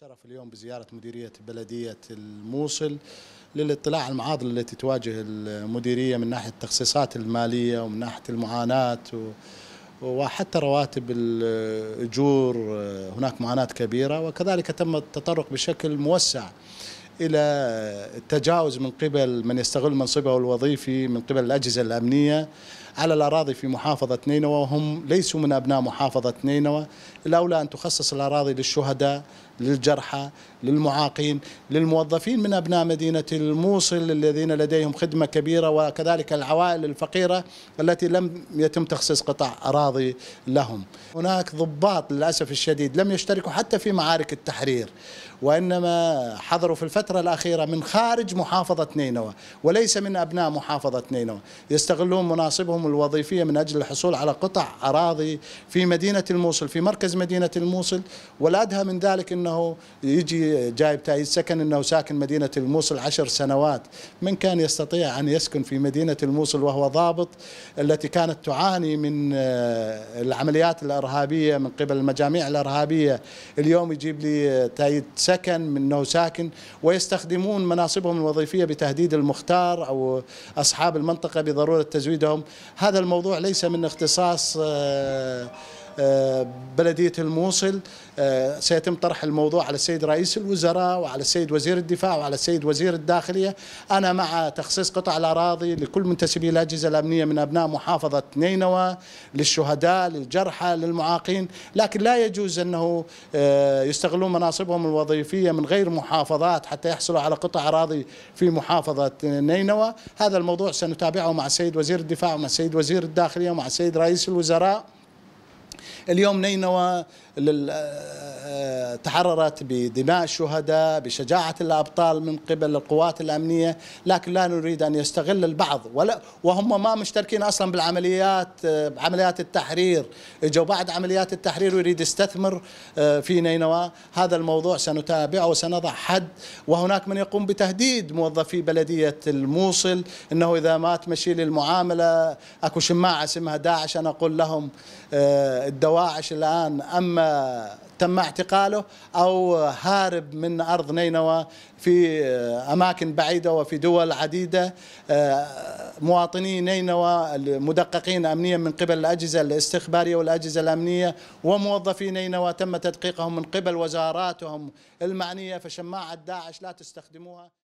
شرف اليوم بزيارة مديرية بلدية الموصل للاطلاع على المعاضل التي تواجه المديرية من ناحية التخصيصات المالية ومن ناحية المعاناة وحتى رواتب الأجور هناك معاناة كبيرة وكذلك تم التطرق بشكل موسع الى التجاوز من قبل من يستغل منصبه الوظيفي من قبل الاجهزه الامنيه على الاراضي في محافظه نينوى وهم ليسوا من ابناء محافظه نينوى الاولى ان تخصص الاراضي للشهداء للجرحى للمعاقين للموظفين من ابناء مدينه الموصل الذين لديهم خدمه كبيره وكذلك العوائل الفقيره التي لم يتم تخصيص قطع اراضي لهم. هناك ضباط للاسف الشديد لم يشتركوا حتى في معارك التحرير وانما حضروا في الفترة الفترة الأخيرة من خارج محافظة نينوى وليس من أبناء محافظة نينوى يستغلون مناصبهم الوظيفية من أجل الحصول على قطع أراضي في مدينة الموصل في مركز مدينة الموصل والأدهى من ذلك أنه يجي جايب تأييد سكن أنه ساكن مدينة الموصل عشر سنوات من كان يستطيع أن يسكن في مدينة الموصل وهو ضابط التي كانت تعاني من آه، العمليات الإرهابية من قبل المجاميع الإرهابية اليوم يجيب لي تأييد سكن منه ساكن ويستخدمون مناصبهم الوظيفية بتهديد المختار أو أصحاب المنطقة بضرورة تزويدهم هذا الموضوع ليس من اختصاص آه، آه، بلدية الموصل آه، سيتم طرح الموضوع على السيد رئيس الوزراء وعلى السيد وزير الدفاع وعلى السيد وزير الداخلية أنا مع تخصيص قطع الأراضي لكل منتسبي الأجهزة الأمنية من أبناء محافظة نينوى للشهداء للجرحى للمعاقين لكن لا يجوز أنه آه، يستغلون مناصبهم الوظيفية من غير محافظات حتى يحصلوا على قطع أراضي في محافظة نينوى هذا الموضوع سنتابعه مع السيد وزير الدفاع ومع السيد وزير الداخلية ومع السيد رئيس الوزراء اليوم نينوى آه، آه، تحررت بدماء الشهداء بشجاعة الأبطال من قبل القوات الأمنية لكن لا نريد أن يستغل البعض ولا وهم ما مشتركين أصلا بالعمليات آه، عمليات التحرير جو بعد عمليات التحرير ويريد يستثمر في نينوى هذا الموضوع سنتابعه وسنضع حد وهناك من يقوم بتهديد موظفي بلدية الموصل أنه إذا ما تمشي لي المعاملة أكو شماعة اسمها داعش أنا أقول لهم الدواعش الآن أما تم اعتقاله أو هارب من أرض نينوى في أماكن بعيدة وفي دول عديدة آه، مواطني نينوى المدققين أمنيا من قبل الأجهزة الاستخبارية والأجهزة الأمنية وموظفي نينوى تم تدقيقهم من قبل وزاراتهم المعنية فشماعة داعش لا تستخدموها